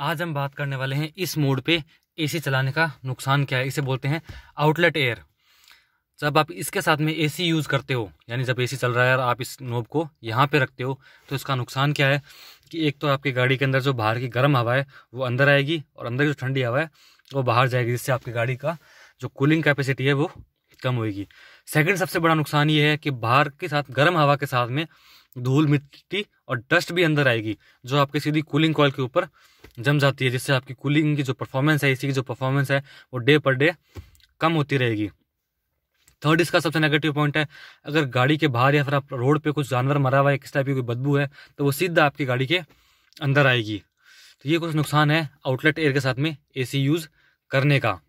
आज हम बात करने वाले हैं इस मोड पे एसी चलाने का नुकसान क्या है इसे बोलते हैं आउटलेट एयर जब आप इसके साथ में एसी यूज़ करते हो यानी जब एसी चल रहा है और आप इस नोब को यहाँ पे रखते हो तो इसका नुकसान क्या है कि एक तो आपकी गाड़ी के अंदर जो बाहर की गर्म हवा है वो अंदर आएगी और अंदर की जो ठंडी हवा है वो बाहर जाएगी जिससे आपकी गाड़ी का जो कूलिंग कैपेसिटी है वो कम होगी सेकंड सबसे बड़ा नुकसान ये है कि बाहर के साथ गर्म हवा के साथ में धूल मिट्टी और डस्ट भी अंदर आएगी जो आपके सीधी कूलिंग कॉल के ऊपर जम जाती है जिससे आपकी कूलिंग की जो परफॉर्मेंस है इसी की जो परफॉर्मेंस है वो डे पर डे कम होती रहेगी थर्ड इसका सबसे नेगेटिव पॉइंट है अगर गाड़ी के बाहर या फिर आप रोड पे कुछ जानवर मरा हुआ है किस टाइप की कोई बदबू है तो वो सीधा आपकी गाड़ी के अंदर आएगी तो ये कुछ नुकसान है आउटलेट एयर के साथ में एसी यूज़ करने का